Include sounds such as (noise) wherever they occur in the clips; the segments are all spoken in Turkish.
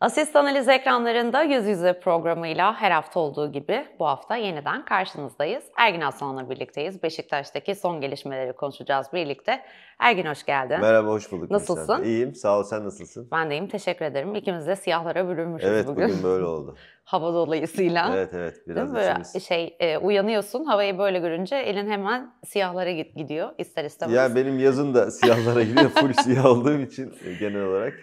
Asist Analiz ekranlarında yüz yüze programıyla her hafta olduğu gibi bu hafta yeniden karşınızdayız. Ergin Aslan'la birlikteyiz. Beşiktaş'taki son gelişmeleri konuşacağız birlikte. Ergin hoş geldin. Merhaba, hoş bulduk. Nasılsın? Sen. İyiyim, sağ ol. Sen nasılsın? Ben de iyiyim, teşekkür ederim. İkimiz de siyahlara bürünmüşüz evet, bugün. Evet, bugün böyle oldu. (laughs) Hava dolayısıyla. evet, evet. Biraz Değil içimiz. şey, e, uyanıyorsun, havayı böyle görünce elin hemen siyahlara gidiyor ister istemez. Yani benim yazın da siyahlara gidiyor. Full (laughs) siyah olduğum için e, genel olarak.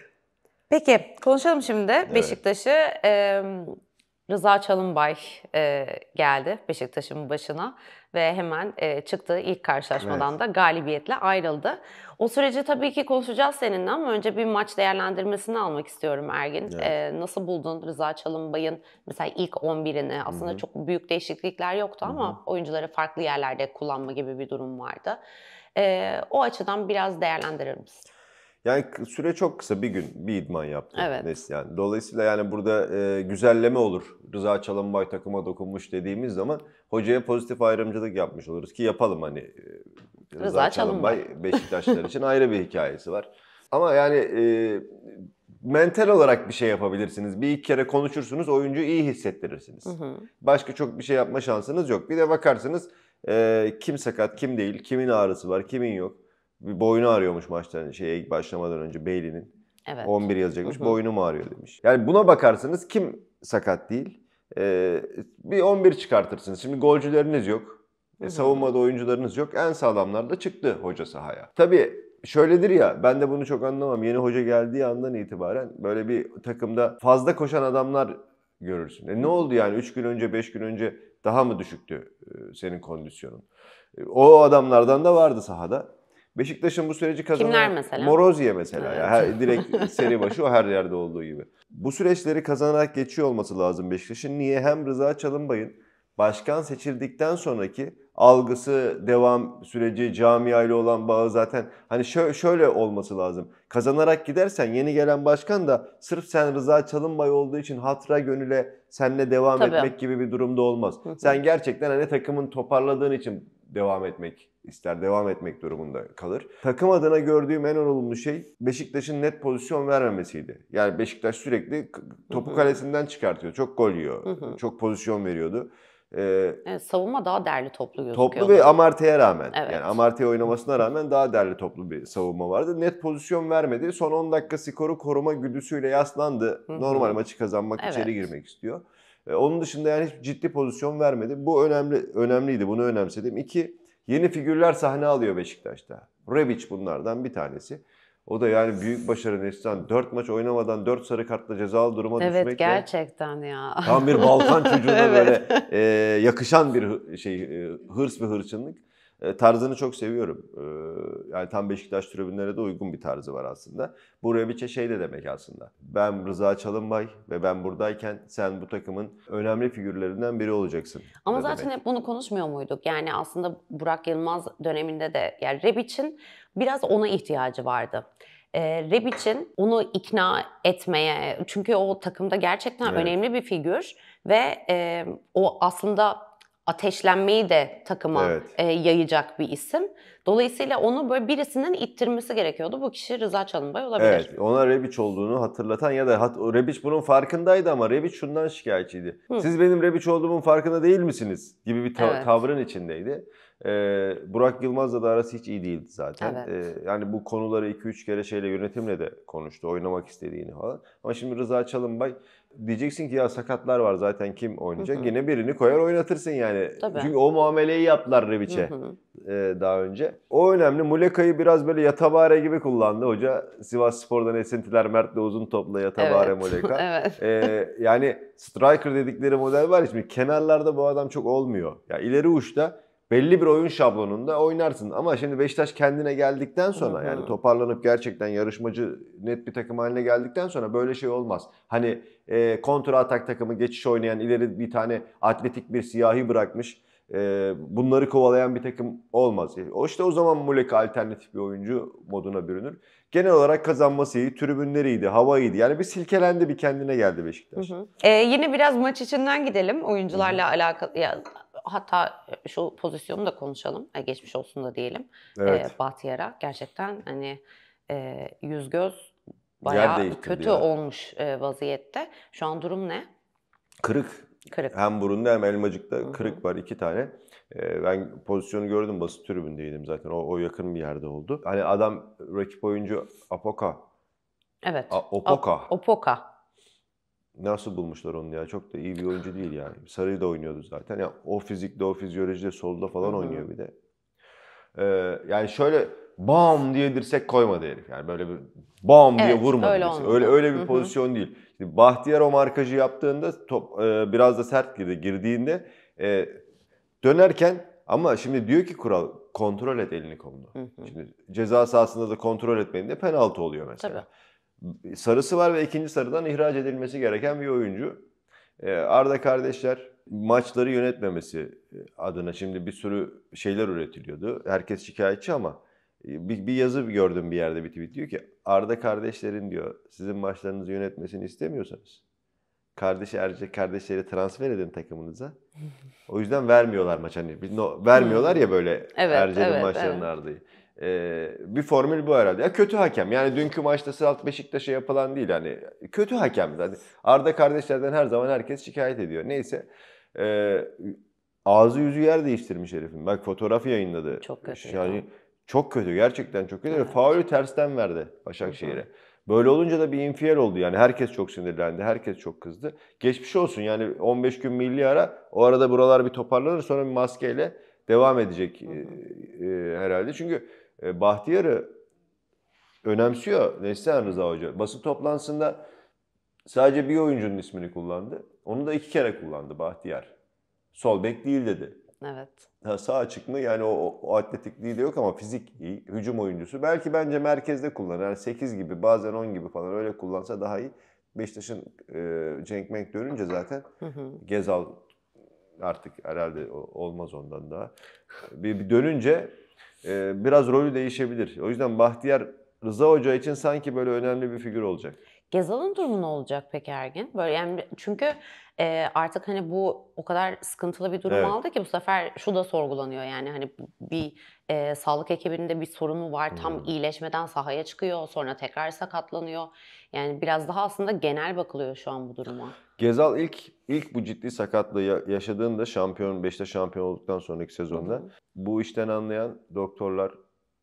Peki konuşalım şimdi evet. Beşiktaş'ı. E, Rıza Çalınbay e, geldi Beşiktaş'ın başına ve hemen e, çıktı ilk karşılaşmadan evet. da galibiyetle ayrıldı. O süreci tabii ki konuşacağız seninle ama önce bir maç değerlendirmesini almak istiyorum Ergin. Evet. E, nasıl buldun Rıza Çalınbay'ın mesela ilk 11'ini? Aslında Hı-hı. çok büyük değişiklikler yoktu ama Hı-hı. oyuncuları farklı yerlerde kullanma gibi bir durum vardı. o açıdan biraz değerlendirir misin? Yani süre çok kısa bir gün bir idman yaptı. Evet. Neslihan. Dolayısıyla yani burada e, güzelleme olur. Rıza Çalınbay takıma dokunmuş dediğimiz zaman hocaya pozitif ayrımcılık yapmış oluruz ki yapalım hani e, Rıza, Rıza Çalınbay, Beşiktaşlar için ayrı bir hikayesi var. Ama yani e, mental olarak bir şey yapabilirsiniz. Bir iki kere konuşursunuz oyuncu iyi hissettirirsiniz. Başka çok bir şey yapma şansınız yok. Bir de bakarsınız e, kim sakat kim değil, kimin ağrısı var, kimin yok bir boynu arıyormuş maçtan şeye başlamadan önce Bailey'nin. Evet. 11 yazacakmış. boynu mu Boynum ağrıyor demiş. Yani buna bakarsanız kim sakat değil? Ee, bir 11 çıkartırsınız. Şimdi golcüleriniz yok. Hı-hı. E, savunmada oyuncularınız yok. En sağlamlar da çıktı hoca sahaya. Tabii şöyledir ya ben de bunu çok anlamam. Yeni hoca geldiği andan itibaren böyle bir takımda fazla koşan adamlar görürsün. E ne oldu yani 3 gün önce 5 gün önce daha mı düşüktü e, senin kondisyonun? E, o adamlardan da vardı sahada. Beşiktaş'ın bu süreci kazanan Kimler mesela? Morozya mesela. Evet. Yani her, direkt (laughs) seri başı o her yerde olduğu gibi. Bu süreçleri kazanarak geçiyor olması lazım Beşiktaş'ın. Niye? Hem Rıza Çalınbay'ın başkan seçildikten sonraki algısı, devam süreci, camiayla olan bağı zaten hani şö- şöyle olması lazım. Kazanarak gidersen yeni gelen başkan da sırf sen Rıza Çalınbay olduğu için hatıra gönüle seninle devam Tabii. etmek gibi bir durumda olmaz. sen gerçekten hani takımın toparladığın için devam etmek ister devam etmek durumunda kalır. Takım adına gördüğüm en olumlu şey Beşiktaş'ın net pozisyon vermemesiydi. Yani Beşiktaş sürekli topu kalesinden çıkartıyor. Çok gol yiyor. çok pozisyon veriyordu. Ee, evet, savunma daha değerli toplu gözüküyor. Toplu ve Amartey'e rağmen. Evet. Yani Amartey oynamasına rağmen daha değerli toplu bir savunma vardı. Net pozisyon vermedi. Son 10 dakika skoru koruma güdüsüyle yaslandı. Normal maçı kazanmak, evet. içeri girmek istiyor. Ee, onun dışında yani hiç ciddi pozisyon vermedi. Bu önemli önemliydi. Bunu önemsedim. İki, Yeni figürler sahne alıyor Beşiktaş'ta. Rebic bunlardan bir tanesi. O da yani büyük başarı Neslihan. Dört maç oynamadan dört sarı kartla cezalı duruma evet, düşmek. Evet gerçekten ya. Tam bir Balkan çocuğuna (laughs) evet. böyle e, yakışan bir şey, e, hırs ve hırçınlık. E, tarzını çok seviyorum. E, yani tam Beşiktaş tribünlere de uygun bir tarzı var aslında. Bu Rebiç'e şey de demek aslında. Ben Rıza Çalınbay ve ben buradayken sen bu takımın önemli figürlerinden biri olacaksın. Ama zaten demek. hep bunu konuşmuyor muyduk? Yani aslında Burak Yılmaz döneminde de yani Rebiç'in biraz ona ihtiyacı vardı e, onu ikna etmeye çünkü o takımda gerçekten evet. önemli bir figür ve e, o aslında ateşlenmeyi de takıma evet. e, yayacak bir isim. Dolayısıyla onu böyle birisinin ittirmesi gerekiyordu. Bu kişi Rıza Çalınbay olabilir. Evet, ona Rebiç olduğunu hatırlatan ya da hat, Rebiç bunun farkındaydı ama Rebiç şundan şikayetçiydi. Hı. Siz benim Rebiç olduğumun farkında değil misiniz? gibi bir ta- evet. tavrın içindeydi. Ee, Burak Yılmaz'la da arası hiç iyi değildi zaten. Evet. Ee, yani bu konuları 2-3 kere şeyle yönetimle de konuştu. Oynamak istediğini falan. Ama şimdi Rıza Çalınbay diyeceksin ki ya sakatlar var zaten kim oynayacak? Hı hı. Yine birini koyar oynatırsın yani. Tabii. Çünkü o muameleyi yaptılar Revic'e e, daha önce. O önemli. Muleka'yı biraz böyle yatabare gibi kullandı hoca. Sivas Spor'dan esintiler Mert'le uzun topla yatabare evet. Muleka. (laughs) evet. E, yani striker dedikleri model var şimdi kenarlarda bu adam çok olmuyor. Ya yani ileri uçta belli bir oyun şablonunda oynarsın. Ama şimdi Beşiktaş kendine geldikten sonra Hı-hı. yani toparlanıp gerçekten yarışmacı net bir takım haline geldikten sonra böyle şey olmaz. Hani e, kontra atak takımı geçiş oynayan ileri bir tane atletik bir siyahi bırakmış e, bunları kovalayan bir takım olmaz. E, o işte o zaman Muleka alternatif bir oyuncu moduna bürünür. Genel olarak kazanması iyi, tribünleri iyiydi, hava iyiydi. Yani bir silkelendi, bir kendine geldi Beşiktaş. Hı hı. E, yine biraz maç içinden gidelim oyuncularla alakalı hatta e, şu pozisyonu da konuşalım. E, geçmiş olsun da diyelim. Evet. E, Bahtiyar'a gerçekten hani e, yüz göz bayağı kötü ya. olmuş e, vaziyette. Şu an durum ne? Kırık. Kırık. Hem burunda hem elmacıkta Hı-hı. kırık var iki tane. E, ben pozisyonu gördüm basın tribündeydim zaten. O, o yakın bir yerde oldu. Hani adam rakip oyuncu Apoka. Evet. A, Opoka. A, Opoka nasıl bulmuşlar onu ya? Çok da iyi bir oyuncu değil yani. Sarı'yı da oynuyordu zaten. Ya o fizikte, o fizyolojide, solda falan oynuyor bir de. Ee, yani şöyle bam diye dirsek koymadı herif. Yani böyle bir bam evet, diye vurmadı. Öyle, öyle öyle bir pozisyon değil. Şimdi Bahtiyar o markajı yaptığında top e, biraz da sert girdi girdiğinde e, dönerken ama şimdi diyor ki kural kontrol et elini kolunu. Hı hı. Şimdi ceza sahasında da kontrol etmediğinde penaltı oluyor mesela. Tabii sarısı var ve ikinci sarıdan ihraç edilmesi gereken bir oyuncu. Ee, Arda kardeşler maçları yönetmemesi e, adına şimdi bir sürü şeyler üretiliyordu. Herkes şikayetçi ama e, bir, bir yazı gördüm bir yerde bir tweet diyor ki Arda kardeşlerin diyor sizin maçlarınızı yönetmesini istemiyorsanız kardeşi erkek kardeşleri transfer edin takımınıza. (laughs) O yüzden vermiyorlar maç hani no, vermiyorlar ya böyle evet, Erce'nin evet, maçlarının evet. Arda'yı e, bir formül bu herhalde. Ya kötü hakem. Yani dünkü maçta Salt Beşiktaş'a yapılan değil. Hani kötü hakem zaten. Arda kardeşlerden her zaman herkes şikayet ediyor. Neyse. E, ağzı yüzü yer değiştirmiş herifin. Bak fotoğrafı yayınladı. Çok kötü. Yani ya. çok kötü. Gerçekten çok kötü. Evet. Faulü tersten verdi Başakşehir'e. Böyle olunca da bir infial oldu yani. Herkes çok sinirlendi, herkes çok kızdı. Geçmiş olsun yani 15 gün milli ara. O arada buralar bir toparlanır sonra bir maskeyle devam edecek hı hı. E, e, herhalde. Çünkü e, Bahtiyar'ı önemsiyor Neslihan Rıza Hoca. Basın toplantısında sadece bir oyuncunun ismini kullandı. Onu da iki kere kullandı Bahtiyar. Sol bek değil dedi. Evet. Ha, sağ açık mı? Yani o, o atletikliği de yok ama fizik iyi. Hücum oyuncusu. Belki bence merkezde kullanır. Yani 8 gibi bazen 10 gibi falan öyle kullansa daha iyi. Beşiktaş'ın e, Cenk Menk dönünce zaten Gezal artık herhalde olmaz ondan daha. Bir, bir dönünce e, biraz rolü değişebilir. O yüzden Bahtiyar Rıza Hoca için sanki böyle önemli bir figür olacak. Gezal'ın durumu ne olacak peki Ergin? Böyle yani çünkü e, artık hani bu o kadar sıkıntılı bir durum evet. aldı ki bu sefer şu da sorgulanıyor yani hani bir e, sağlık ekibinde bir sorunu var tam hmm. iyileşmeden sahaya çıkıyor sonra tekrar sakatlanıyor. Yani biraz daha aslında genel bakılıyor şu an bu duruma. Gezal ilk ilk bu ciddi sakatlığı yaşadığında şampiyon Beşiktaş şampiyon olduktan sonraki sezonda Hı-hı. bu işten anlayan doktorlar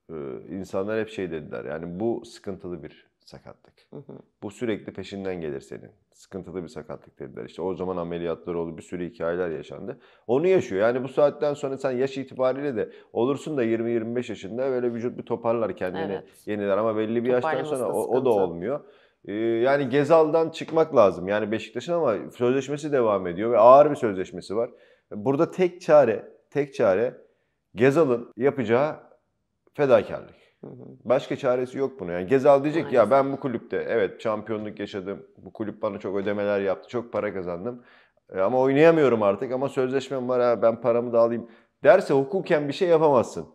e, insanlar hep şey dediler. Yani bu sıkıntılı bir sakatlık. Hı hı. Bu sürekli peşinden gelir senin. Sıkıntılı bir sakatlık dediler. İşte o zaman ameliyatlar oldu, bir sürü hikayeler yaşandı. Onu yaşıyor. Yani bu saatten sonra sen yaş itibariyle de olursun da 20-25 yaşında böyle vücut bir toparlar kendini evet. yeniler ama belli bir yaştan sonra o, o da olmuyor. Ee, yani Gezal'dan çıkmak lazım. Yani Beşiktaş'ın ama sözleşmesi devam ediyor ve ağır bir sözleşmesi var. Burada tek çare, tek çare Gezal'ın yapacağı fedakarlık. Başka çaresi yok bunu. Yani Gezal diyecek Maalesef. ya ben bu kulüpte evet şampiyonluk yaşadım. Bu kulüp bana çok ödemeler yaptı. Çok para kazandım. E, ama oynayamıyorum artık ama sözleşmem var ha ben paramı da alayım derse hukuken bir şey yapamazsın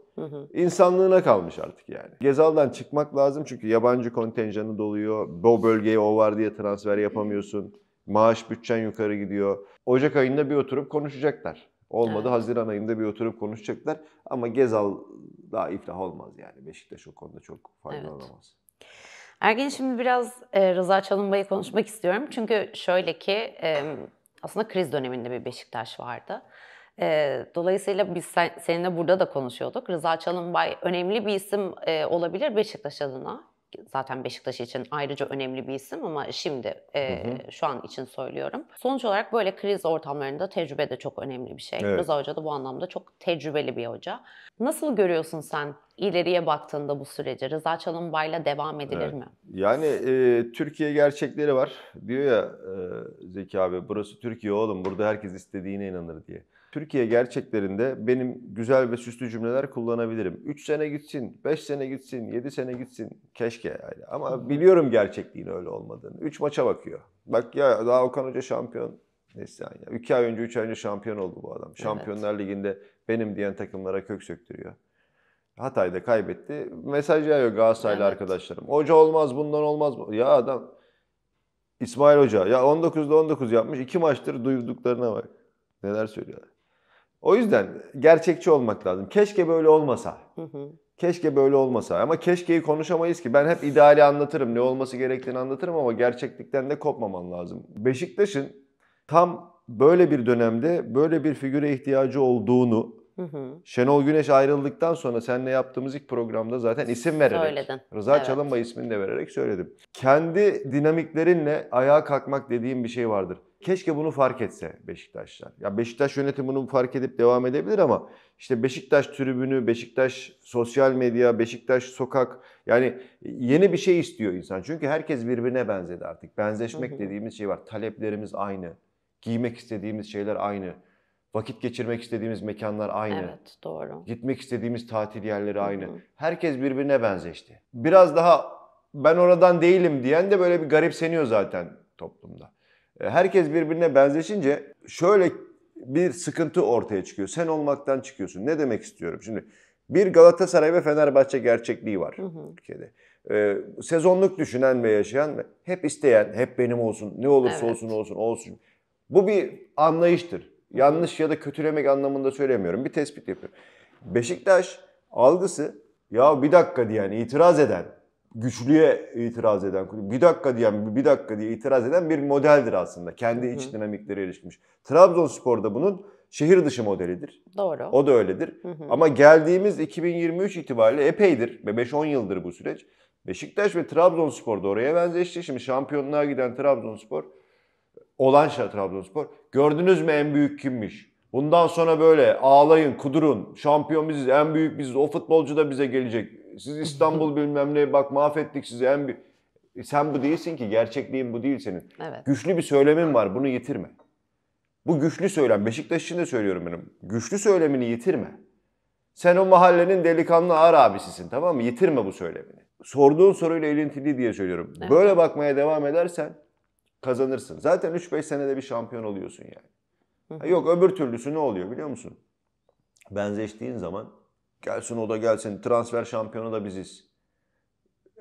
insanlığına kalmış artık yani. Gezal'dan çıkmak lazım çünkü yabancı kontenjanı doluyor. O bölgeye o var diye transfer yapamıyorsun. Maaş bütçen yukarı gidiyor. Ocak ayında bir oturup konuşacaklar. Olmadı evet. Haziran ayında bir oturup konuşacaklar. Ama Gezal daha iflah olmaz yani. Beşiktaş o konuda çok faydalanamaz. Evet. Ergin şimdi biraz e, Rıza Çalınbay'ı konuşmak istiyorum. Çünkü şöyle ki e, aslında kriz döneminde bir Beşiktaş vardı. E, dolayısıyla biz sen, seninle burada da konuşuyorduk. Rıza Çalınbay önemli bir isim e, olabilir Beşiktaş adına. Zaten Beşiktaş için ayrıca önemli bir isim ama şimdi e, hı hı. şu an için söylüyorum. Sonuç olarak böyle kriz ortamlarında tecrübe de çok önemli bir şey. Evet. Rıza Hoca da bu anlamda çok tecrübeli bir hoca. Nasıl görüyorsun sen ileriye baktığında bu süreci? Rıza Çalınbay'la devam edilir evet. mi? Yani e, Türkiye gerçekleri var. Diyor ya e, Zeki abi burası Türkiye oğlum burada herkes istediğine inanır diye. Türkiye gerçeklerinde benim güzel ve süslü cümleler kullanabilirim. 3 sene gitsin, 5 sene gitsin, 7 sene gitsin. Keşke yani. Ama biliyorum gerçekliğin öyle olmadığını. 3 maça bakıyor. Bak ya daha Okan Hoca şampiyon. Neyse yani. 2 ay önce, 3 ay önce şampiyon oldu bu adam. Şampiyonlar evet. Ligi'nde benim diyen takımlara kök söktürüyor. Hatay'da kaybetti. Mesaj yağıyor Galatasaraylı evet. arkadaşlarım. Hoca olmaz, bundan olmaz. Mı? Ya adam İsmail Hoca ya 19'da 19 yapmış. 2 maçtır duyduklarına bak. Neler söylüyorlar. O yüzden gerçekçi olmak lazım. Keşke böyle olmasa. Hı hı. Keşke böyle olmasa. Ama keşkeyi konuşamayız ki. Ben hep ideali anlatırım. Ne olması gerektiğini anlatırım ama gerçeklikten de kopmaman lazım. Beşiktaş'ın tam böyle bir dönemde böyle bir figüre ihtiyacı olduğunu Hı hı. Şenol Güneş ayrıldıktan sonra seninle yaptığımız ilk programda zaten isim vererek Söyledin. Rıza evet. Çalınma ismini de vererek söyledim. Kendi dinamiklerinle ayağa kalkmak dediğim bir şey vardır. Keşke bunu fark etse Beşiktaşlar. Ya Beşiktaş yönetimi bunu fark edip devam edebilir ama işte Beşiktaş tribünü, Beşiktaş sosyal medya, Beşiktaş sokak yani yeni bir şey istiyor insan. Çünkü herkes birbirine benzedi artık. Benzeşmek hı hı. dediğimiz şey var. Taleplerimiz aynı. Giymek istediğimiz şeyler aynı. Vakit geçirmek istediğimiz mekanlar aynı. Evet, doğru. Gitmek istediğimiz tatil yerleri aynı. Hı hı. Herkes birbirine benzeşti. Biraz daha ben oradan değilim diyen de böyle bir garipseniyor zaten toplumda. E, herkes birbirine benzeşince şöyle bir sıkıntı ortaya çıkıyor. Sen olmaktan çıkıyorsun. Ne demek istiyorum? Şimdi bir Galatasaray ve Fenerbahçe gerçekliği var hı hı. Türkiye'de. Ee, sezonluk düşünen ve yaşayan ve hep isteyen, hep benim olsun, ne olursa evet. olsun olsun olsun. Bu bir anlayıştır. Yanlış ya da kötülemek anlamında söylemiyorum. Bir tespit yapıyorum. Beşiktaş algısı ya bir dakika diyen, itiraz eden, güçlüye itiraz eden, bir dakika diyen, bir dakika diye itiraz eden bir modeldir aslında. Kendi iç dinamiklere ilişkinmiş. Trabzonspor da bunun şehir dışı modelidir. Doğru. O da öyledir. Hı hı. Ama geldiğimiz 2023 itibariyle epeydir ve 5-10 yıldır bu süreç. Beşiktaş ve Trabzonspor da oraya benzeşti. Şimdi şampiyonluğa giden Trabzonspor, olan şey Trabzonspor. Gördünüz mü en büyük kimmiş? Bundan sonra böyle ağlayın, kudurun, şampiyon biziz, en büyük biziz, o futbolcu da bize gelecek siz İstanbul bilmem ne bak mahvettik sizi en bir e, sen bu değilsin ki gerçekliğin bu değil senin. Evet. Güçlü bir söylemin var bunu yitirme. Bu güçlü söylem Beşiktaş için de söylüyorum benim. Güçlü söylemini yitirme. Sen o mahallenin delikanlı ağır abisisin tamam mı? Yitirme bu söylemini. Sorduğun soruyla ilintili diye söylüyorum. Evet. Böyle bakmaya devam edersen kazanırsın. Zaten 3-5 senede bir şampiyon oluyorsun yani. Hı hı. Yok öbür türlüsü ne oluyor biliyor musun? Benzeştiğin zaman Gelsin o da gelsin. Transfer şampiyonu da biziz.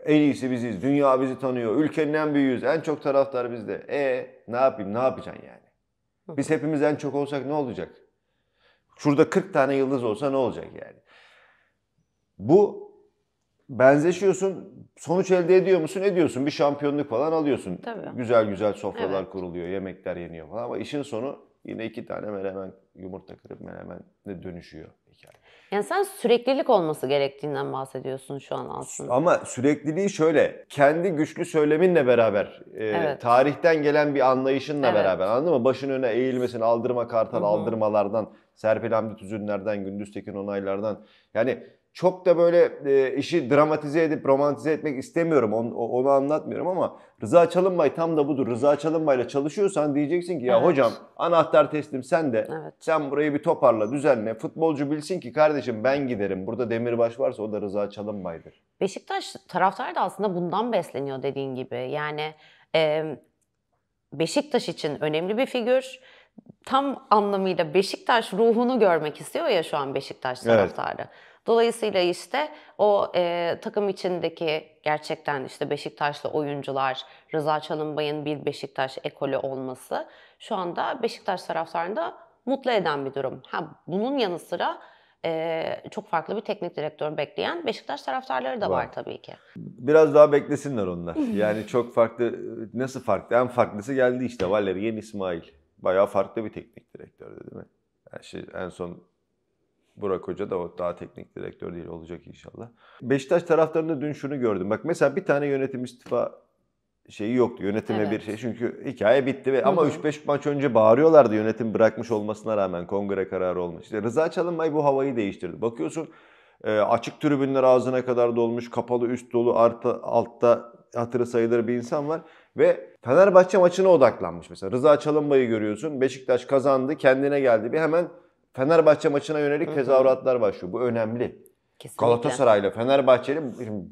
En iyisi biziz. Dünya bizi tanıyor. Ülkenin en büyüğüz. En çok taraftar bizde. E ne yapayım? Ne yapacaksın yani? Biz hepimiz en çok olsak ne olacak? Şurada 40 tane yıldız olsa ne olacak yani? Bu benzeşiyorsun. Sonuç elde ediyor musun? Ediyorsun. Bir şampiyonluk falan alıyorsun. Tabii. Güzel güzel sofralar evet. kuruluyor. Yemekler yeniyor falan ama işin sonu yine iki tane menemen yumurta kırıp menemenle dönüşüyor hikaye. Yani sen süreklilik olması gerektiğinden bahsediyorsun şu an aslında. Ama sürekliliği şöyle, kendi güçlü söyleminle beraber, e, evet. tarihten gelen bir anlayışınla evet. beraber anladın mı? Başın öne eğilmesin, aldırma kartal Hı-hı. aldırmalardan, Serpil Hamdi Tüzünler'den, Gündüz Tekin Onaylar'dan. Yani çok da böyle e, işi dramatize edip romantize etmek istemiyorum. Onu, onu anlatmıyorum ama Rıza Çalınbay tam da budur. Rıza Çalınbay'la çalışıyorsan diyeceksin ki ya evet. hocam anahtar teslim sen de. Evet. Sen burayı bir toparla, düzenle. Futbolcu bilsin ki kardeşim ben giderim. Burada Demirbaş varsa o da Rıza Çalınbay'dır. Beşiktaş taraftar da aslında bundan besleniyor dediğin gibi. Yani e, Beşiktaş için önemli bir figür tam anlamıyla Beşiktaş ruhunu görmek istiyor ya şu an Beşiktaş taraftarı. Evet. Dolayısıyla işte o e, takım içindeki gerçekten işte Beşiktaşlı oyuncular, Rıza Çalınbay'ın bir Beşiktaş ekolü olması şu anda Beşiktaş taraftarını mutlu eden bir durum. Ha, bunun yanı sıra e, çok farklı bir teknik direktör bekleyen Beşiktaş taraftarları da var, var tabii ki. Biraz daha beklesinler onlar. Yani çok farklı, nasıl farklı? En farklısı geldi işte Valeri Yeni İsmail. Bayağı farklı bir teknik direktördü değil mi? Yani şey, en son Burak Hoca da o daha teknik direktör değil olacak inşallah. Beşiktaş taraftarında dün şunu gördüm. Bak mesela bir tane yönetim istifa şeyi yoktu. Yönetime evet. bir şey çünkü hikaye bitti ve ama 3-5 maç önce bağırıyorlardı yönetim bırakmış olmasına rağmen kongre kararı olmuş. İşte Rıza Çalınbay bu havayı değiştirdi. Bakıyorsun e, açık tribünler ağzına kadar dolmuş, kapalı üst dolu, arta, altta hatırı sayılır bir insan var ve Fenerbahçe maçına odaklanmış mesela. Rıza Çalınbay'ı görüyorsun. Beşiktaş kazandı, kendine geldi. Bir hemen Fenerbahçe maçına yönelik tezahüratlar başlıyor. Bu önemli. Kesinlikle. Galatasaray ile Fenerbahçeli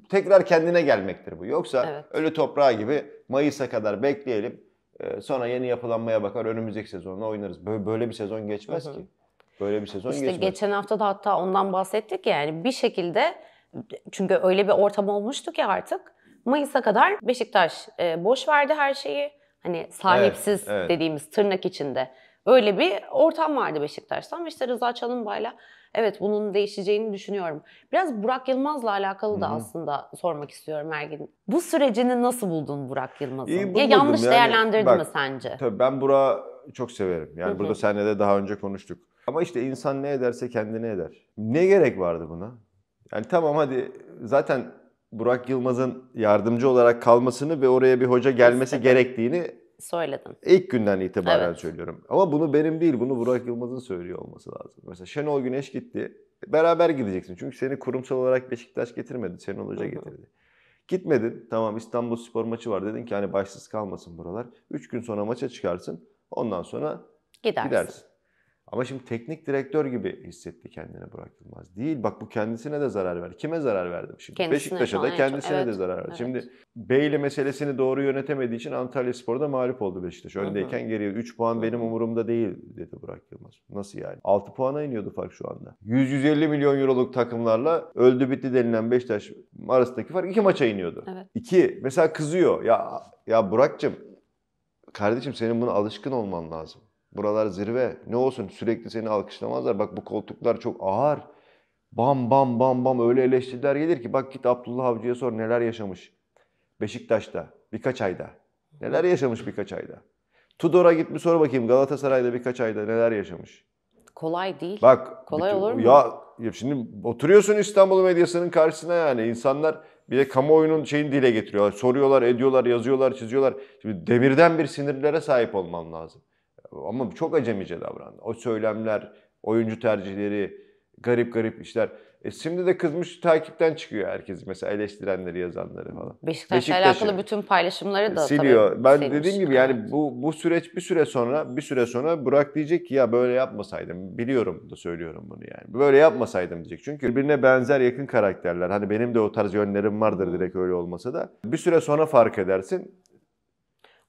tekrar kendine gelmektir bu. Yoksa evet. ölü toprağı gibi Mayıs'a kadar bekleyelim. E, sonra yeni yapılanmaya bakar önümüzdeki sezonla oynarız. Böyle bir sezon geçmez ki. Böyle bir sezon işte geçmez. Geçen hafta da hatta ondan bahsettik yani bir şekilde çünkü öyle bir ortam olmuştu ki artık Mayıs'a kadar Beşiktaş e, boş verdi her şeyi. Hani sahipsiz evet, evet. dediğimiz tırnak içinde öyle bir ortam vardı Beşiktaş'tan ve işte Rıza Çalınbay'la evet bunun değişeceğini düşünüyorum. Biraz Burak Yılmaz'la alakalı da Hı-hı. aslında sormak istiyorum Ergin. Bu sürecini nasıl buldun Burak Yılmaz'ı? Ya yanlış yani, değerlendirdin bak, mi sence? Tabii ben Burak'ı çok severim. Yani Hı-hı. burada seninle de daha önce konuştuk. Ama işte insan ne ederse kendine eder. Ne gerek vardı buna? Yani tamam hadi zaten Burak Yılmaz'ın yardımcı olarak kalmasını ve oraya bir hoca gelmesi gerektiğini söyledin. İlk günden itibaren evet. söylüyorum. Ama bunu benim değil, bunu Burak Yılmaz'ın söylüyor olması lazım. Mesela Şenol Güneş gitti. Beraber gideceksin. Çünkü seni kurumsal olarak Beşiktaş getirmedi. Şenol Hoca getirdi. Gitmedin. Tamam İstanbul Spor maçı var dedin ki hani başsız kalmasın buralar. Üç gün sonra maça çıkarsın. Ondan sonra gidersin. gidersin. Ama şimdi teknik direktör gibi hissetti kendini Burak Yılmaz. Değil bak bu kendisine de zarar verdi. Kime zarar verdim şimdi? Kendisine Beşiktaş'a da kendisine evet, de zarar verdi. Evet. Şimdi Beyli meselesini doğru yönetemediği için Antalya Spor'da mağlup oldu Beşiktaş. Öndeyken hı geriye 3 puan benim umurumda değil dedi Burak Yılmaz. Nasıl yani? 6 puana iniyordu fark şu anda. 100-150 milyon euroluk takımlarla öldü bitti denilen Beşiktaş arasındaki fark 2 maça iniyordu. Evet. mesela kızıyor. Ya ya Burak'cığım kardeşim senin buna alışkın olman lazım. Buralar zirve. Ne olsun sürekli seni alkışlamazlar. Bak bu koltuklar çok ağır. Bam bam bam bam öyle eleştiriler gelir ki bak git Abdullah Avcı'ya sor neler yaşamış. Beşiktaş'ta birkaç ayda. Neler yaşamış birkaç ayda. Tudor'a git bir sor bakayım Galatasaray'da birkaç ayda neler yaşamış. Kolay değil. Bak. Kolay bütün, olur mu? Ya, ya şimdi oturuyorsun İstanbul medyasının karşısına yani insanlar bir de kamuoyunun şeyini dile getiriyorlar. Soruyorlar, ediyorlar, yazıyorlar, çiziyorlar. Şimdi demirden bir sinirlere sahip olman lazım ama çok acemice davrandı. O söylemler, oyuncu tercihleri, garip garip işler. E şimdi de kızmış takipten çıkıyor herkes mesela eleştirenleri yazanları falan. Beşiktaş'la Beşiktaş alakalı bütün paylaşımları da siliyor. Tabii ben dediğim gibi yani bu bu süreç bir süre sonra bir süre sonra Burak diyecek ki ya böyle yapmasaydım. Biliyorum da söylüyorum bunu yani. Böyle yapmasaydım diyecek. Çünkü birbirine benzer yakın karakterler. Hani benim de o tarz yönlerim vardır direkt öyle olmasa da. Bir süre sonra fark edersin.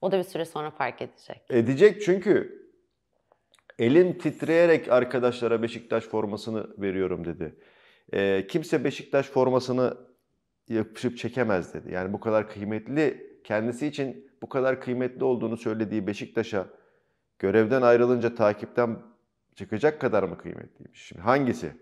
O da bir süre sonra fark edecek. Edecek çünkü elim titreyerek arkadaşlara Beşiktaş formasını veriyorum dedi. E, kimse Beşiktaş formasını yapışıp çekemez dedi. Yani bu kadar kıymetli, kendisi için bu kadar kıymetli olduğunu söylediği Beşiktaş'a görevden ayrılınca takipten çıkacak kadar mı kıymetliymiş? Şimdi hangisi?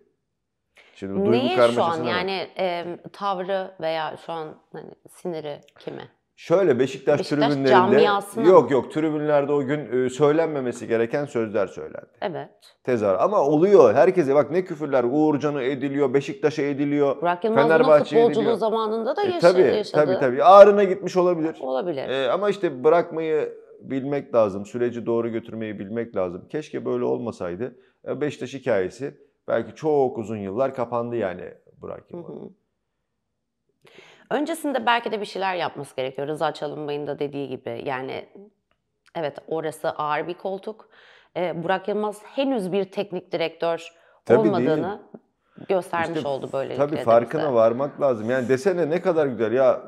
Şimdi Neyi şu an yani e, tavrı veya şu an hani, siniri kime? Şöyle Beşiktaş, Beşiktaş tribünlerinde yok yok tribünlerde o gün e, söylenmemesi gereken sözler söylendi. Evet. Tezar ama oluyor. Herkese bak ne küfürler Uğurcanı ediliyor, Beşiktaş'a ediliyor, Burak Yılmaz Fenerbahçe'ye ediliyor. zamanında da e, yaşadı. Tabii, yaşadı. tabii tabii. Ağrına gitmiş olabilir. Olabilir. E, ama işte bırakmayı bilmek lazım. Süreci doğru götürmeyi bilmek lazım. Keşke böyle olmasaydı. E, Beşiktaş hikayesi belki çok uzun yıllar kapandı yani Burak Yılmaz. Öncesinde belki de bir şeyler yapması gerekiyor. Rıza Çalınbay'ın da dediği gibi. Yani evet orası ağır bir koltuk. Ee, Burak Yılmaz henüz bir teknik direktör Tabii olmadığını değil. göstermiş işte, oldu böylelikle. Tabii farkına bize. varmak lazım. Yani desene ne kadar güzel ya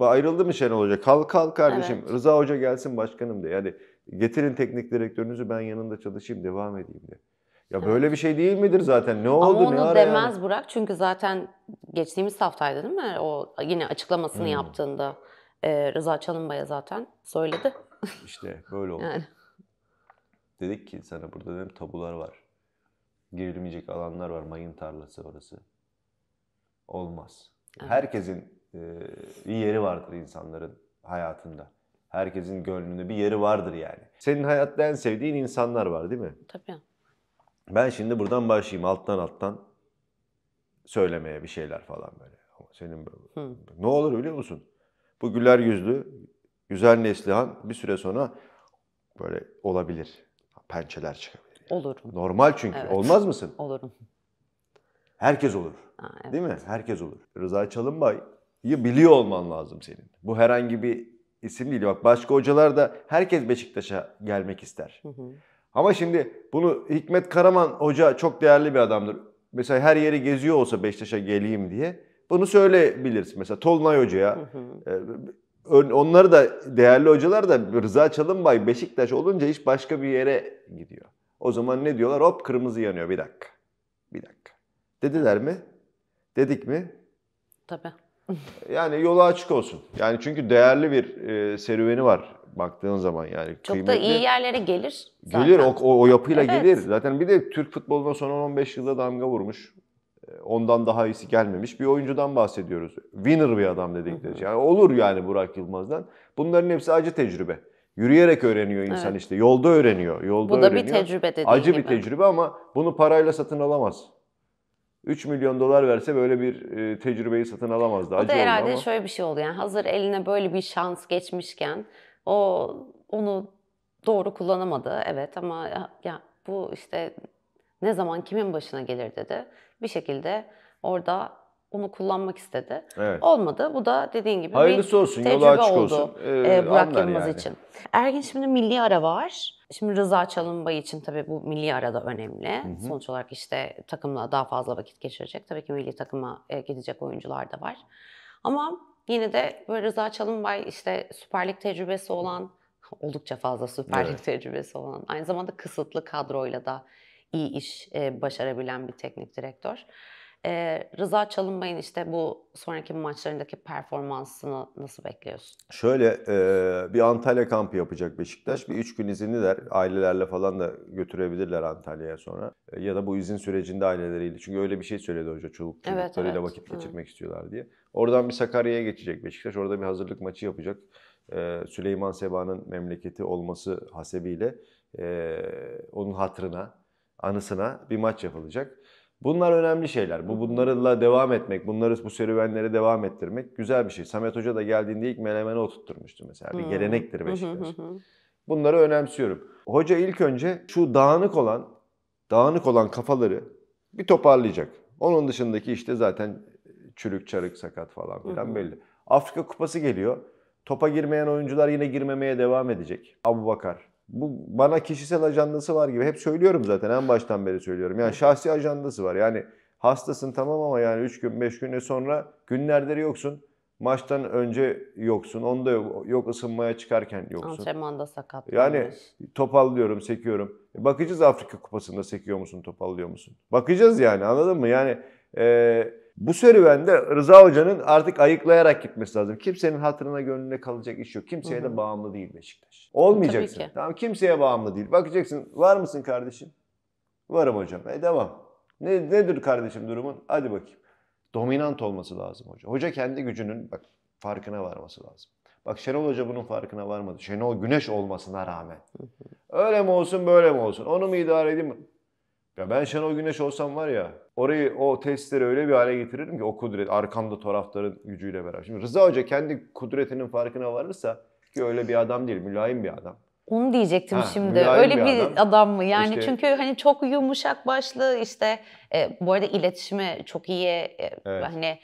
ayrıldı mı Şenol Hoca? Kalk kalk kardeşim. Evet. Rıza Hoca gelsin başkanım de. Yani getirin teknik direktörünüzü ben yanında çalışayım devam edeyim de. Ya böyle bir şey değil midir zaten? Ne oldu? Ama onu ara demez yani? Burak çünkü zaten geçtiğimiz haftaydı değil mi? O yine açıklamasını hmm. yaptığında e, Rıza Çalınbay'a zaten söyledi. (laughs) İşte böyle oldu. yani. Dedik ki sana burada dedim tabular var. Girilmeyecek alanlar var. Mayın tarlası orası. Olmaz. Evet. Herkesin e, bir yeri vardır insanların hayatında. Herkesin gönlünde bir yeri vardır yani. Senin hayatta en sevdiğin insanlar var değil mi? Tabii. Ben şimdi buradan başlayayım alttan alttan söylemeye bir şeyler falan böyle. senin Hı. ne olur biliyor musun? Bu güler yüzlü, güzel Neslihan bir süre sonra böyle olabilir. Pençeler çıkabilir. Yani. Olurum. Normal çünkü. Evet. Olmaz mısın? Olurum. Herkes olur. Ha, evet. Değil mi? Herkes olur. Rıza Çalınbay'ı biliyor olman lazım senin. Bu herhangi bir isim değil. Bak başka hocalar da herkes Beşiktaş'a gelmek ister. Hı hı. Ama şimdi bunu Hikmet Karaman hoca çok değerli bir adamdır. Mesela her yeri geziyor olsa Beşiktaş'a geleyim diye bunu söyleyebiliriz. Mesela Tolunay Hoca'ya. E, onları da değerli hocalar da Rıza Çalınbay Beşiktaş olunca iş başka bir yere gidiyor. O zaman ne diyorlar? Hop kırmızı yanıyor bir dakika. Bir dakika. Dediler mi? Dedik mi? Tabii. yani yolu açık olsun. Yani çünkü değerli bir e, serüveni var baktığın zaman yani çok kıymetli. da iyi yerlere gelir. Zaten. Gelir o, o, o yapıyla evet. gelir. Zaten bir de Türk futboluna son 15 yılda damga vurmuş. Ee, ondan daha iyisi gelmemiş bir oyuncudan bahsediyoruz. Winner bir adam dedikleri. Şey. Yani olur yani Burak Yılmaz'dan. Bunların hepsi acı tecrübe. Yürüyerek öğreniyor insan evet. işte. Yolda öğreniyor. Yolda Bu da öğreniyor. bir tecrübe dediğin Acı gibi. bir tecrübe ama bunu parayla satın alamaz. 3 milyon dolar verse böyle bir e, tecrübeyi satın alamazdı. Acı o da herhalde ama. şöyle bir şey oldu yani hazır eline böyle bir şans geçmişken o onu doğru kullanamadı evet ama ya, ya bu işte ne zaman kimin başına gelir dedi. Bir şekilde orada onu kullanmak istedi. Evet. Olmadı. Bu da dediğin gibi Hayırlısı bir olsun, tecrübe açık oldu olsun. Ee, e, Burak Yılmaz yani. için. Ergin şimdi milli ara var. Şimdi Rıza Çalınbay için tabii bu milli ara da önemli. Hı hı. Sonuç olarak işte takımla daha fazla vakit geçirecek. Tabii ki milli takıma e, gidecek oyuncular da var. Ama Yine de böyle Rıza Çalınbay işte Süper Lig tecrübesi olan, oldukça fazla Süper Lig evet. tecrübesi olan, aynı zamanda kısıtlı kadroyla da iyi iş e, başarabilen bir teknik direktör. E, Rıza Çalınbay'ın işte bu sonraki maçlarındaki performansını nasıl bekliyorsun? Şöyle e, bir Antalya kampı yapacak Beşiktaş. Bir üç gün der Ailelerle falan da götürebilirler Antalya'ya sonra. E, ya da bu izin sürecinde aileleriyle. Çünkü öyle bir şey söyledi hoca. çocuk çocuklarıyla evet, evet. vakit geçirmek Hı. istiyorlar diye. Oradan bir Sakarya'ya geçecek Beşiktaş. Orada bir hazırlık maçı yapacak. E, Süleyman Seba'nın memleketi olması hasebiyle e, onun hatırına, anısına bir maç yapılacak. Bunlar önemli şeyler. Bu bunlarla devam etmek, bunları bu serüvenlere devam ettirmek güzel bir şey. Samet Hoca da geldiğinde ilk melemene oturtturmuştu mesela. Bir gelenektir Beşiktaş. Bunları önemsiyorum. Hoca ilk önce şu dağınık olan, dağınık olan kafaları bir toparlayacak. Onun dışındaki işte zaten çürük, çarık, sakat falan filan belli. Afrika Kupası geliyor. Topa girmeyen oyuncular yine girmemeye devam edecek. Abu Bakar, bu bana kişisel ajandası var gibi hep söylüyorum zaten en baştan beri söylüyorum. Yani şahsi ajandası var. Yani hastasın tamam ama yani 3 gün 5 güne sonra günlerdir yoksun. Maçtan önce yoksun. Onda yok, yok ısınmaya çıkarken yoksun. Antrenmanda sakatlanmış. Yani topallıyorum, sekiyorum. E, bakacağız Afrika Kupası'nda sekiyor musun, topallıyor musun? Bakacağız yani anladın mı? Yani eee bu serüvende Rıza Hoca'nın artık ayıklayarak gitmesi lazım. Kimsenin hatırına gönlüne kalacak iş yok. Kimseye Hı-hı. de bağımlı değil Beşiktaş. Olmayacaksın. E, tabii ki. Tamam kimseye bağımlı değil. Bakacaksın var mısın kardeşim? Varım hocam. E devam. Ne, nedir kardeşim durumun? Hadi bakayım. Dominant olması lazım hoca. Hoca kendi gücünün bak farkına varması lazım. Bak Şenol Hoca bunun farkına varmadı. Şenol Güneş olmasına rağmen. Öyle mi olsun böyle mi olsun? Onu mu idare edeyim? Ya ben Şenol Güneş olsam var ya orayı o testleri öyle bir hale getiririm ki o kudret arkamda taraftarın gücüyle beraber. Şimdi Rıza Hoca kendi kudretinin farkına varırsa ki öyle bir adam değil, mülayim bir adam. Onu diyecektim ha, şimdi. Öyle bir adam, adam mı? Yani işte, çünkü hani çok yumuşak başlı işte e, bu arada iletişimi çok iyi e, evet. hani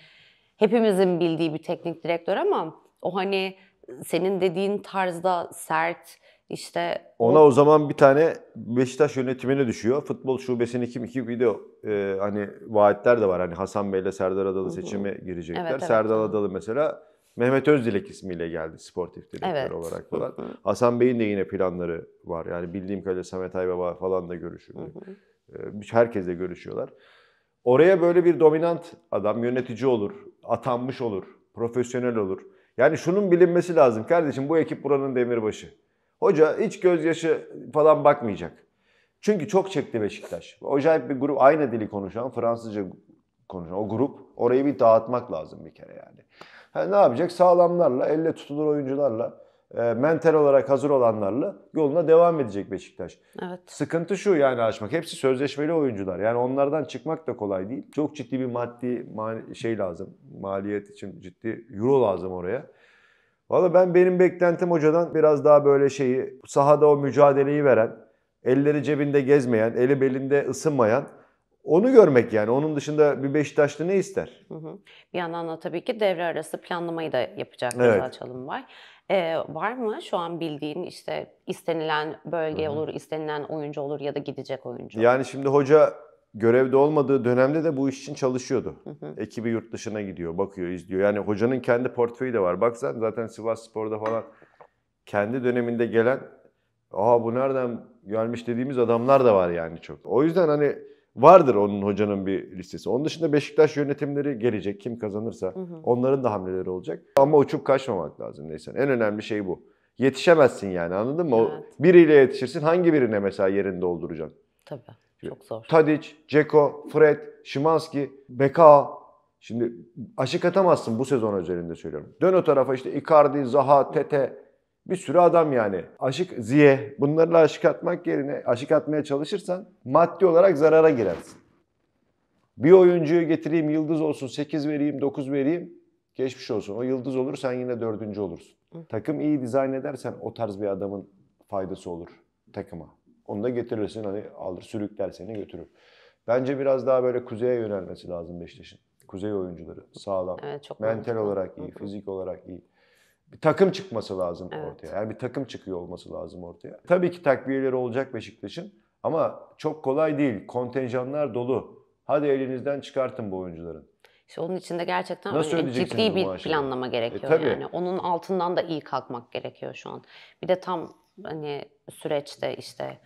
hepimizin bildiği bir teknik direktör ama o hani senin dediğin tarzda sert, işte ona o, o zaman bir tane Beşiktaş yönetimine düşüyor. Futbol şubesini kim iki video e, hani vaatler de var. Hani Hasan Bey ile Serdar Adalı seçime girecekler. Evet, evet. Serdar Adalı mesela Mehmet Özdilek ismiyle geldi sportif direktör evet. olarak falan. Hasan Bey'in de yine planları var. Yani bildiğim kadarıyla Samet Aybaba falan da görüşüyor. E, herkesle görüşüyorlar. Oraya böyle bir dominant adam yönetici olur, atanmış olur, profesyonel olur. Yani şunun bilinmesi lazım kardeşim bu ekip buranın demirbaşı. Hoca hiç gözyaşı falan bakmayacak. Çünkü çok çekti Beşiktaş. Acayip bir grup aynı dili konuşan Fransızca konuşan o grup orayı bir dağıtmak lazım bir kere yani. yani ne yapacak? Sağlamlarla, elle tutulur oyuncularla, e, mental olarak hazır olanlarla yoluna devam edecek Beşiktaş. Evet. Sıkıntı şu yani açmak. Hepsi sözleşmeli oyuncular. Yani onlardan çıkmak da kolay değil. Çok ciddi bir maddi şey lazım. Maliyet için ciddi euro lazım oraya. Valla ben benim beklentim hocadan biraz daha böyle şeyi sahada o mücadeleyi veren, elleri cebinde gezmeyen, eli belinde ısınmayan onu görmek yani. Onun dışında bir Beşiktaşlı ne ister? Hı hı. Bir yandan da tabii ki devre arası planlamayı da yapacak evet. açalım var. Ee, var mı şu an bildiğin işte istenilen bölge hı hı. olur, istenilen oyuncu olur ya da gidecek oyuncu? Yani şimdi hoca görevde olmadığı dönemde de bu iş için çalışıyordu. Hı hı. Ekibi yurt dışına gidiyor, bakıyor, izliyor. Yani hocanın kendi portföyü de var. Bak sen zaten Sivas Spor'da falan kendi döneminde gelen aa bu nereden gelmiş dediğimiz adamlar da var yani çok. O yüzden hani vardır onun hocanın bir listesi. Onun dışında Beşiktaş yönetimleri gelecek. Kim kazanırsa hı hı. onların da hamleleri olacak. Ama uçup kaçmamak lazım neyse. En önemli şey bu. Yetişemezsin yani anladın mı? Evet. O, biriyle yetişirsin. Hangi birine mesela yerini dolduracaksın? Tabii. Çok zor. Tadic, Ceko, Fred, Şimanski, Beka. Şimdi aşık atamazsın bu sezon özelinde söylüyorum. Dön o tarafa işte Icardi, Zaha, Tete bir sürü adam yani. Aşık, Ziye bunlarla aşık atmak yerine aşık atmaya çalışırsan maddi olarak zarara girersin. Bir oyuncuyu getireyim yıldız olsun 8 vereyim 9 vereyim geçmiş olsun. O yıldız olur sen yine dördüncü olursun. Hı. Takım iyi dizayn edersen o tarz bir adamın faydası olur takıma. Onu da getirirsin hani alır sürükler seni götürür. Bence biraz daha böyle kuzeye yönelmesi lazım Beşiktaş'ın. Kuzey oyuncuları sağlam. Evet, çok Mental mantıklı. olarak iyi, fizik olarak iyi. Bir takım çıkması lazım evet. ortaya. Yani bir takım çıkıyor olması lazım ortaya. Tabii ki takviyeleri olacak Beşiktaş'ın ama çok kolay değil. Kontenjanlar dolu. Hadi elinizden çıkartın bu oyuncuların. İşte onun için de gerçekten Nasıl hani ciddi bir planlama e, gerekiyor e, tabii. yani. Onun altından da iyi kalkmak gerekiyor şu an. Bir de tam hani süreçte işte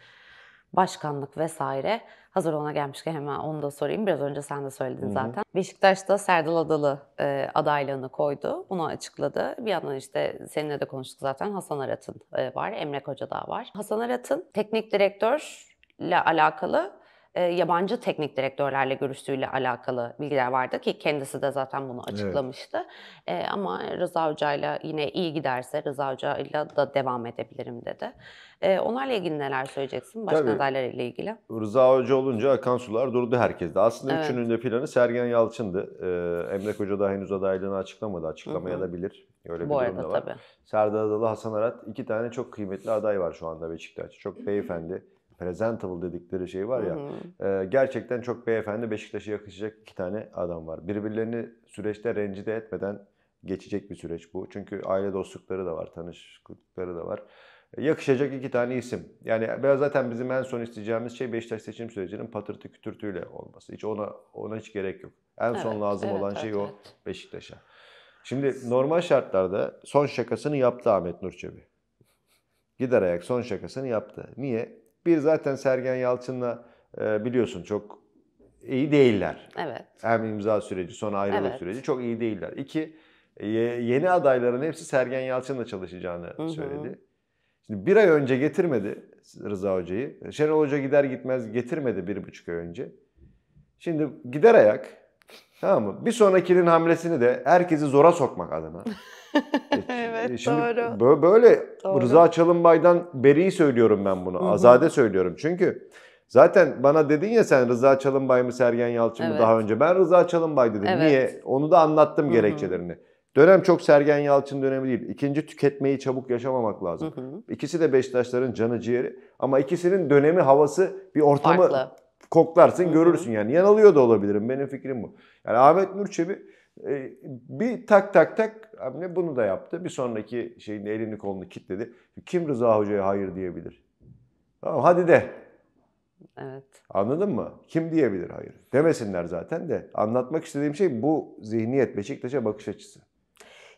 başkanlık vesaire. Hazır ona gelmişken hemen onu da sorayım. Biraz önce sen de söyledin Hı-hı. zaten. Beşiktaş'ta Serdal Adalı e, adaylığını koydu. Bunu açıkladı. Bir yandan işte seninle de konuştuk zaten. Hasan Arat'ın e, var. Emre Koca da var. Hasan Arat'ın teknik direktörle alakalı yabancı teknik direktörlerle görüştüğüyle alakalı bilgiler vardı ki kendisi de zaten bunu açıklamıştı. Evet. ama Rıza Hoca'yla yine iyi giderse Rıza Hoca'yla da devam edebilirim dedi. onlarla ilgili neler söyleyeceksin? Başka Tabii, adaylarıyla ilgili. Rıza Hoca olunca akan sular durdu herkeste. Aslında evet. üçünün de planı Sergen Yalçın'dı. Emre Hoca da henüz adaylığını açıklamadı. Açıklamayabilir. Öyle bir Bu durum arada, da var. Tabii. Serdar Adalı, Hasan Arat iki tane çok kıymetli aday var şu anda Beşiktaş'ta. Çok beyefendi presentable dedikleri şey var ya. Hı hı. E, gerçekten çok beyefendi Beşiktaş'a yakışacak iki tane adam var. Birbirlerini süreçte rencide etmeden geçecek bir süreç bu. Çünkü aile dostlukları da var, tanışıklıkları da var. E, yakışacak iki tane isim. Yani zaten bizim en son isteyeceğimiz şey Beşiktaş seçim sürecinin patırtı kütürtüyle olması. Hiç ona ona hiç gerek yok. En evet, son lazım evet, olan evet, şey evet. o Beşiktaş'a. Şimdi normal şartlarda son şakasını yaptı Ahmet Nurçevi. Gider ayak son şakasını yaptı. Niye? Bir zaten Sergen Yalçın'la e, biliyorsun çok iyi değiller. Evet. Hem imza süreci, sonra ayrılık evet. süreci çok iyi değiller. İki, e, yeni adayların hepsi Sergen Yalçın'la çalışacağını hı hı. söyledi. Şimdi bir ay önce getirmedi Rıza Hoca'yı. Şenol Hoca gider gitmez getirmedi bir buçuk ay önce. Şimdi gider ayak. Tamam mı? Bir sonrakinin hamlesini de herkesi zora sokmak adına. (laughs) Evet Şimdi doğru. Böyle, böyle doğru. Rıza Çalınbay'dan beri söylüyorum ben bunu. Hı-hı. Azade söylüyorum. Çünkü zaten bana dedin ya sen Rıza Çalınbay mı Sergen Yalçın evet. mı daha önce. Ben Rıza Çalınbay dedim. Evet. Niye? Onu da anlattım Hı-hı. gerekçelerini. Dönem çok Sergen Yalçın dönemi değil. İkinci tüketmeyi çabuk yaşamamak lazım. Hı hı. İkisi de Beşiktaşların canı ciğeri ama ikisinin dönemi havası bir ortamı Farklı. koklarsın hı hı. görürsün yani. Yanılıyor da olabilirim. Benim fikrim bu. Yani Ahmet Nurçebi e, bir tak tak tak hamle bunu da yaptı. Bir sonraki şeyin elini kolunu kilitledi. Kim Rıza Hoca'ya hayır diyebilir? Tamam hadi de. Evet. Anladın mı? Kim diyebilir hayır? Demesinler zaten de. Anlatmak istediğim şey bu zihniyet Beşiktaş'a bakış açısı.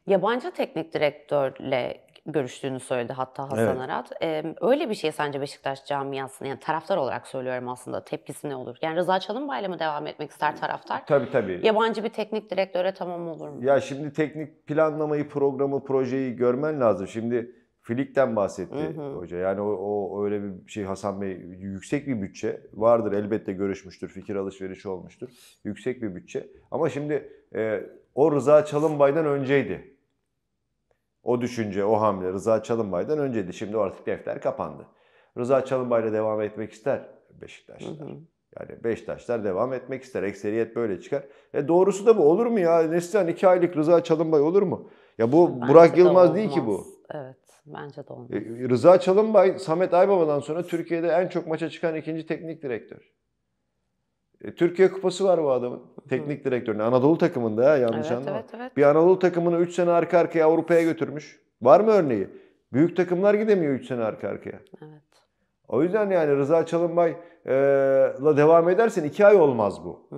Yabancı teknik direktörle görüştüğünü söyledi hatta Hasan evet. Arat. Ee, öyle bir şey sence Beşiktaş camiasının yani taraftar olarak söylüyorum aslında tepkisi ne olur? Yani Rıza Çalınbay'la mı devam etmek ister taraftar? Tabii tabii. Yabancı bir teknik direktöre tamam olur mu? Ya şimdi teknik planlamayı, programı, projeyi görmen lazım. Şimdi Filik'ten bahsetti hı hı. hoca. Yani o, o öyle bir şey Hasan Bey yüksek bir bütçe vardır elbette görüşmüştür, fikir alışverişi olmuştur. Yüksek bir bütçe. Ama şimdi e, o Rıza Çalınbay'dan önceydi. O düşünce, o hamle Rıza Çalınbay'dan önceydi. Şimdi artık defter kapandı. Rıza Çalınbay'la devam etmek ister Beşiktaşlar. Hı hı. Yani Beşiktaşlar devam etmek ister. Ekseriyet böyle çıkar. E doğrusu da bu. Olur mu ya? Neslihan iki aylık Rıza Çalınbay olur mu? Ya bu bence Burak de Yılmaz de değil ki bu. Evet. Bence de olmaz. E, Rıza Çalınbay, Samet Aybaba'dan sonra Türkiye'de en çok maça çıkan ikinci teknik direktör. E, Türkiye Kupası var bu adamın. Teknik direktörünün. Anadolu takımında yanlış evet, anlama. Evet, evet. Bir Anadolu takımını 3 sene arka arkaya Avrupa'ya götürmüş. Var mı örneği? Büyük takımlar gidemiyor 3 sene arka arkaya. Evet. O yüzden yani Rıza Çalınbay'la e, devam edersen 2 ay olmaz bu.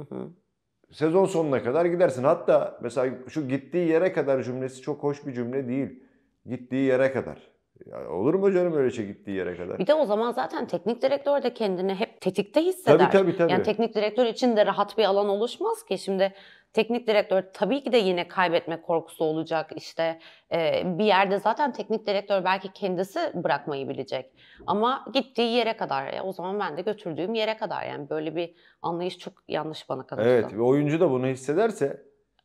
Sezon sonuna kadar gidersin. Hatta mesela şu gittiği yere kadar cümlesi çok hoş bir cümle değil. Gittiği yere kadar. Ya olur mu canım öyle şey gittiği yere kadar? Bir de o zaman zaten teknik direktör de kendini hep tetikte hisseder. Tabii tabii tabii. Yani teknik direktör için de rahat bir alan oluşmaz ki. Şimdi teknik direktör tabii ki de yine kaybetme korkusu olacak işte e, bir yerde zaten teknik direktör belki kendisi bırakmayı bilecek ama gittiği yere kadar ya o zaman ben de götürdüğüm yere kadar yani böyle bir anlayış çok yanlış bana kalırsa. Evet ve oyuncu da bunu hissederse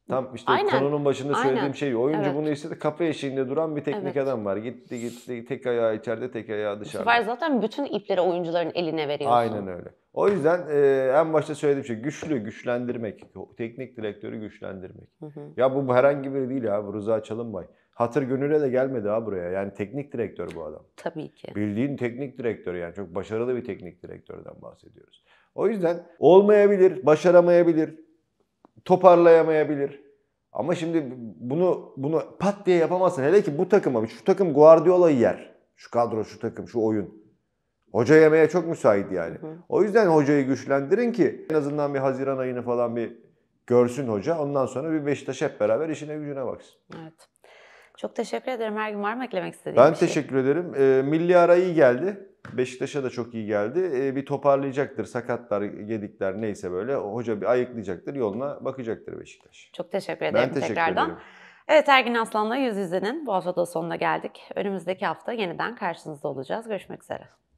Tam işte Aynen. konunun başında Aynen. söylediğim şey oyuncu evet. bunu istedi kafa eşiğinde duran bir teknik evet. adam var. Gitti gitti tek ayağı içeride tek ayağı dışarıda. Bu sefer zaten bütün ipleri oyuncuların eline veriyorsun. Aynen öyle. O yüzden e, en başta söylediğim şey güçlü güçlendirmek. Teknik direktörü güçlendirmek. Hı hı. Ya bu herhangi biri değil ya bu Rıza Çalınbay. Hatır gönüle de gelmedi ha buraya. Yani teknik direktör bu adam. Tabii ki. Bildiğin teknik direktör yani çok başarılı bir teknik direktörden bahsediyoruz. O yüzden olmayabilir, başaramayabilir, toparlayamayabilir. Ama şimdi bunu bunu pat diye yapamazsın. Hele ki bu takıma şu takım Guardiola'yı yer. Şu kadro, şu takım, şu oyun. Hoca yemeye çok müsait yani. Hı. O yüzden hocayı güçlendirin ki en azından bir Haziran ayını falan bir görsün hoca. Ondan sonra bir Beşiktaş hep beraber işine gücüne baksın. Evet. Çok teşekkür ederim. Her gün var mı eklemek istediğin Ben şey? teşekkür ederim. E, milli ara iyi geldi. Beşiktaş'a da çok iyi geldi. E, bir toparlayacaktır. Sakatlar, gedikler neyse böyle. hoca bir ayıklayacaktır. Yoluna bakacaktır Beşiktaş. Çok teşekkür ederim ben teşekkür tekrardan. Ederim. Evet Ergin Aslan'la Yüz Yüze'nin bu hafta da sonuna geldik. Önümüzdeki hafta yeniden karşınızda olacağız. Görüşmek üzere.